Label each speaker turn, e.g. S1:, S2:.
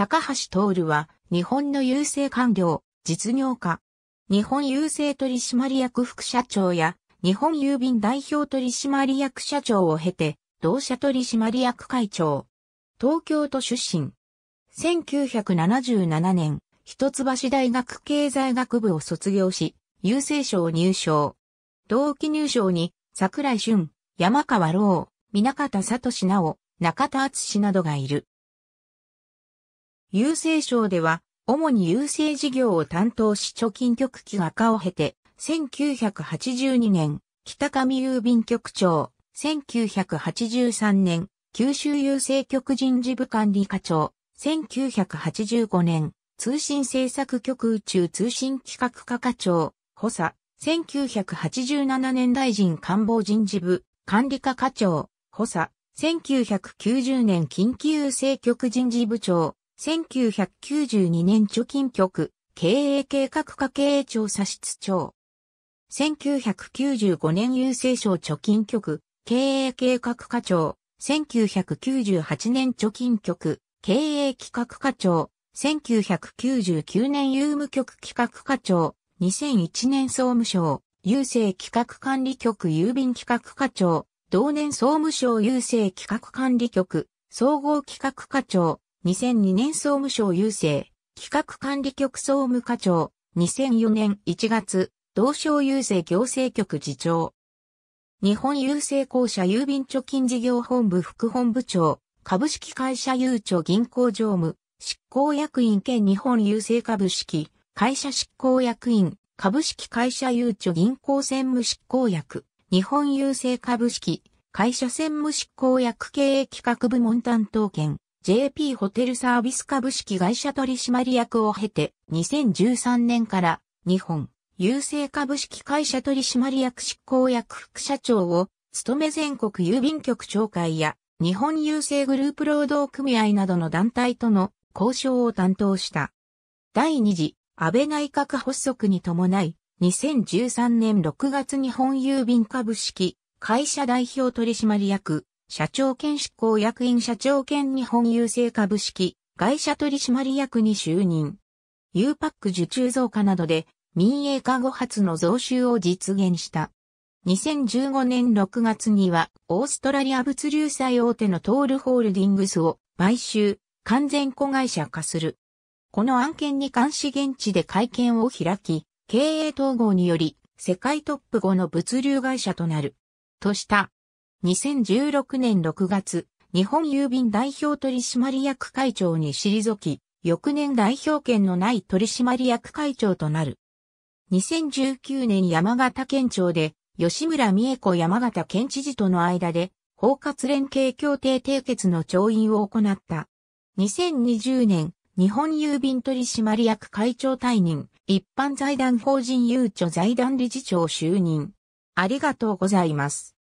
S1: 高橋徹は、日本の郵政官僚、実業家、日本郵政取締役副社長や、日本郵便代表取締役社長を経て、同社取締役会長、東京都出身。1977年、一橋大学経済学部を卒業し、郵政省入省。同期入省に、桜井俊、山川老、南方聡直、中田敦などがいる。郵政省では、主に郵政事業を担当し貯金局機が化を経て、1982年、北上郵便局長、1983年、九州郵政局人事部管理課長、1985年、通信政策局宇宙通信企画課課長、補佐、1987年大臣官房人事部、管理課課長、補佐、1990年近畿郵政局人事部長、1992年貯金局、経営計画課経営調査室長。1995年郵政省貯金局、経営計画課長。1998年貯金局、経営企画課長。1999年郵務局企画課長。2001年総務省、郵政企画管理局郵便企画課長。同年総務省郵政企画管理局、総合企画課長。2002年総務省郵政、企画管理局総務課長、2004年1月、同省郵政行政局次長。日本郵政公社郵便貯金事業本部副本部長、株式会社郵貯銀行常務、執行役員兼日本郵政株式、会社執行役員、株式会社郵貯銀行専務執行役、日本郵政株式、会社専務執行役経営企画部門担当兼、JP ホテルサービス株式会社取締役を経て、2013年から日本郵政株式会社取締役執行役副社長を務め全国郵便局長会や日本郵政グループ労働組合などの団体との交渉を担当した。第2次安倍内閣発足に伴い、2013年6月日本郵便株式会社代表取締役社長兼執行役員社長兼日本郵政株式会社取締役に就任。U パック受注増加などで民営化後発の増収を実現した。2015年6月にはオーストラリア物流最大手のトールホールディングスを買収、完全子会社化する。この案件に関し現地で会見を開き、経営統合により世界トップ後の物流会社となる。とした。2016年6月、日本郵便代表取締役会長に退き、翌年代表権のない取締役会長となる。2019年山形県庁で、吉村美恵子山形県知事との間で、包括連携協定締結の調印を行った。2020年、日本郵便取締役会長退任、一般財団法人ゆうちょ財団理事長就任。ありがとうございます。